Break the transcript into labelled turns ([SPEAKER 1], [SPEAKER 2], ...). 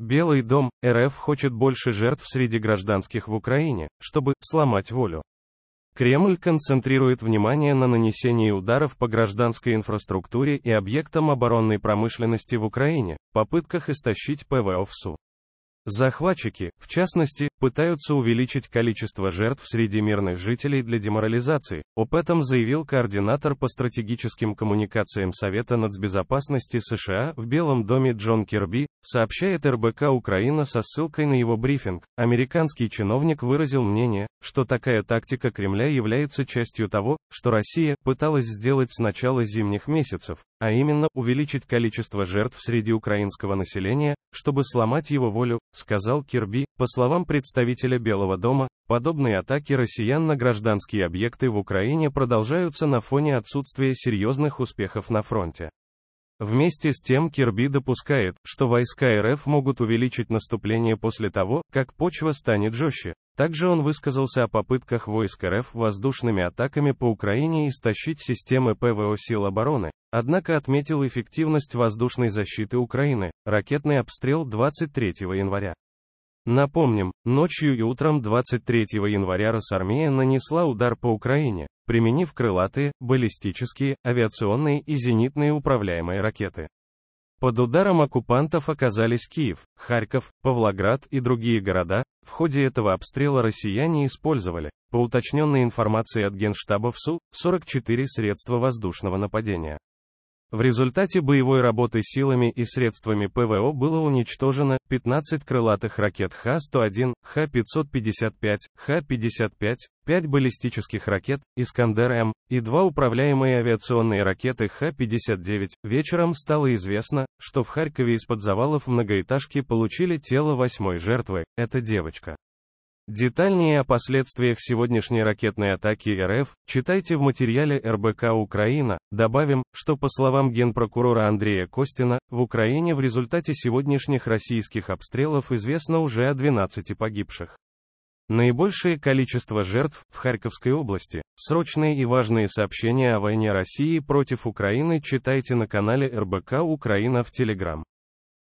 [SPEAKER 1] Белый дом, РФ хочет больше жертв среди гражданских в Украине, чтобы сломать волю. Кремль концентрирует внимание на нанесении ударов по гражданской инфраструктуре и объектам оборонной промышленности в Украине, попытках истощить ПВО в СУ. Захватчики, в частности, пытаются увеличить количество жертв среди мирных жителей для деморализации, об этом заявил координатор по стратегическим коммуникациям Совета нацбезопасности США в Белом доме Джон Кирби, сообщает РБК Украина со ссылкой на его брифинг. Американский чиновник выразил мнение, что такая тактика Кремля является частью того, что Россия пыталась сделать с начала зимних месяцев, а именно увеличить количество жертв среди украинского населения, чтобы сломать его волю, сказал Кирби, по словам представителя Белого дома, подобные атаки россиян на гражданские объекты в Украине продолжаются на фоне отсутствия серьезных успехов на фронте. Вместе с тем Кирби допускает, что войска РФ могут увеличить наступление после того, как почва станет жестче. Также он высказался о попытках войск РФ воздушными атаками по Украине истощить системы ПВО сил обороны, Однако отметил эффективность воздушной защиты Украины, ракетный обстрел 23 января. Напомним, ночью и утром 23 января Росармия нанесла удар по Украине, применив крылатые, баллистические, авиационные и зенитные управляемые ракеты. Под ударом оккупантов оказались Киев, Харьков, Павлоград и другие города. В ходе этого обстрела россияне использовали, по уточненной информации от Генштаба ВСУ, 44 средства воздушного нападения. В результате боевой работы силами и средствами ПВО было уничтожено 15 крылатых ракет Х-101, Х-555, Х-55, 5 баллистических ракет «Искандер-М» и 2 управляемые авиационные ракеты Х-59. Вечером стало известно, что в Харькове из-под завалов многоэтажки получили тело восьмой жертвы, это девочка. Детальнее о последствиях сегодняшней ракетной атаки РФ читайте в материале РБК «Украина». Добавим, что по словам генпрокурора Андрея Костина, в Украине в результате сегодняшних российских обстрелов известно уже о 12 погибших. Наибольшее количество жертв в Харьковской области. Срочные и важные сообщения о войне России против Украины читайте на канале РБК «Украина» в Телеграм.